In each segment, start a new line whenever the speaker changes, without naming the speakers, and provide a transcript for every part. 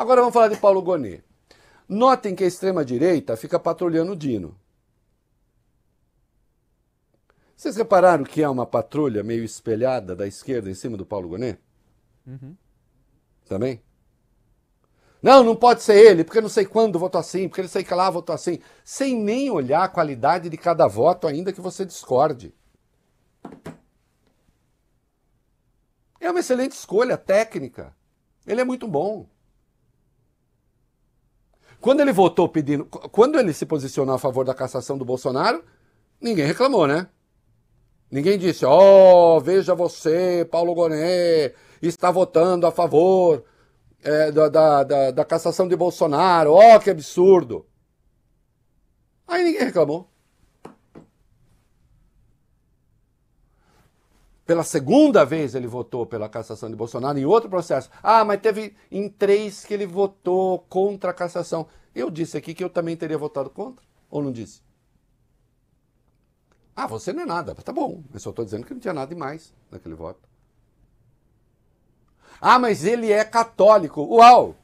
Agora vamos falar de Paulo Gonet. Notem que a extrema-direita fica patrulhando o Dino. Vocês repararam que é uma patrulha meio espelhada da esquerda em cima do Paulo Gonet? Uhum. Também? Não, não pode ser ele, porque não sei quando votou assim, porque ele sei que lá votou assim. Sem nem olhar a qualidade de cada voto, ainda que você discorde. É uma excelente escolha técnica. Ele é muito bom. Quando ele votou pedindo. Quando ele se posicionou a favor da cassação do Bolsonaro, ninguém reclamou, né? Ninguém disse, ó, oh, veja você, Paulo Gonet, está votando a favor é, da, da, da, da, cassação de Bolsonaro, ó, oh, que absurdo. Aí ninguém reclamou. Pela segunda vez ele votou pela cassação de Bolsonaro em outro processo. Ah, mas teve em três que ele votou contra a cassação. Eu disse aqui que eu também teria votado contra, ou não disse? Ah, você não é nada. Tá bom, eu só estou dizendo que não tinha nada demais naquele voto. Ah, mas ele é católico. Uau!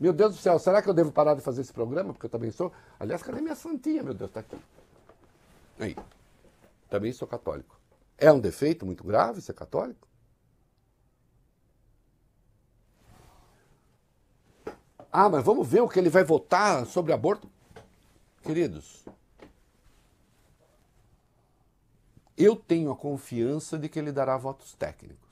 Meu Deus do céu, será que eu devo parar de fazer esse programa? Porque eu também sou. Aliás, cadê minha santinha, meu Deus? Tá aqui. Aí. Também sou católico. É um defeito muito grave ser católico? Ah, mas vamos ver o que ele vai votar sobre aborto? Queridos, eu tenho a confiança de que ele dará votos técnicos.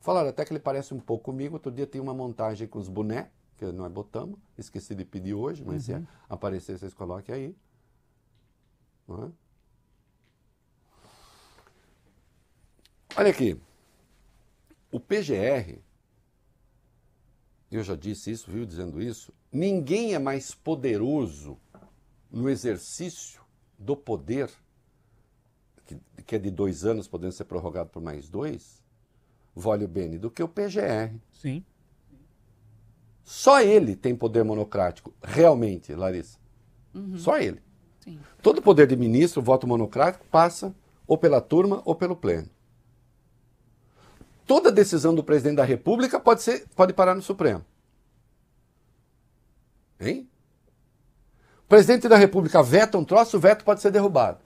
Falaram até que ele parece um pouco comigo. Outro dia tem uma montagem com os boné, que nós é botamos. Esqueci de pedir hoje, mas uhum. se aparecer, vocês coloquem aí. Não é? Olha aqui. O PGR, eu já disse isso, viu, dizendo isso, ninguém é mais poderoso no exercício do poder, que, que é de dois anos, podendo ser prorrogado por mais dois, o Bene, do que o PGR. Sim. Só ele tem poder monocrático, realmente, Larissa. Uhum. Só ele. Sim. Todo poder de ministro, voto monocrático, passa ou pela turma ou pelo pleno toda decisão do presidente da República pode, ser, pode parar no Supremo. Hein? O presidente da República veta um troço, o veto pode ser derrubado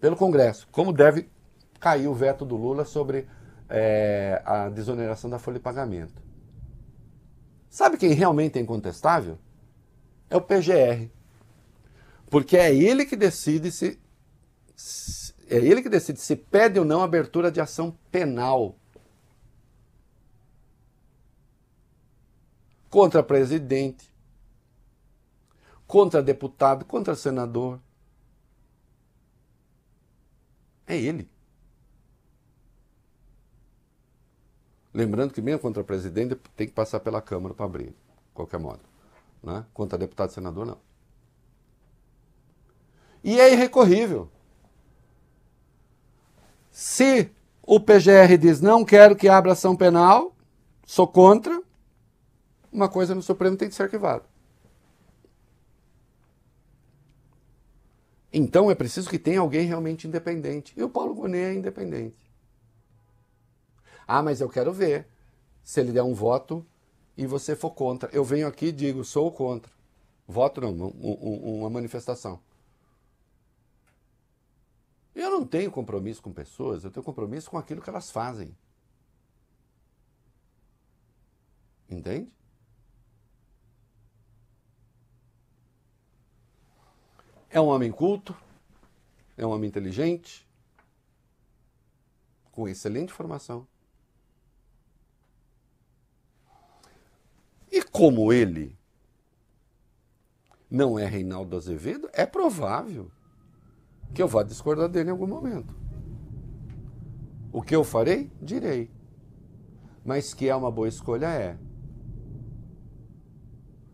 pelo Congresso, como deve cair o veto do Lula sobre é, a desoneração da folha de pagamento. Sabe quem realmente é incontestável? É o PGR. Porque é ele que decide se, se é ele que decide se pede ou não abertura de ação penal contra presidente, contra deputado, contra senador. É ele. Lembrando que mesmo contra presidente tem que passar pela Câmara para abrir, de qualquer modo. Né? Contra deputado e senador, não. E é irrecorrível. Se o PGR diz não quero que abra ação penal, sou contra, uma coisa no Supremo tem que ser arquivada. Então é preciso que tenha alguém realmente independente. E o Paulo Gonet é independente. Ah, mas eu quero ver se ele der um voto e você for contra. Eu venho aqui e digo, sou contra. Voto não, um, um, uma manifestação. Eu não tenho compromisso com pessoas, eu tenho compromisso com aquilo que elas fazem. Entende? É um homem culto, é um homem inteligente, com excelente formação. E como ele não é Reinaldo Azevedo, é provável que eu vá discordar dele em algum momento. O que eu farei, direi. Mas que é uma boa escolha, é.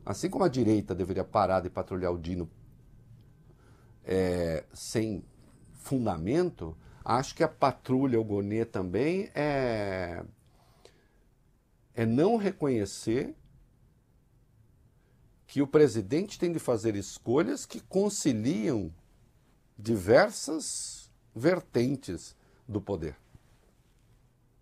Assim como a direita deveria parar de patrulhar o Dino é, sem fundamento, acho que a patrulha o Gonê também é, é não reconhecer que o presidente tem de fazer escolhas que conciliam diversas vertentes do poder.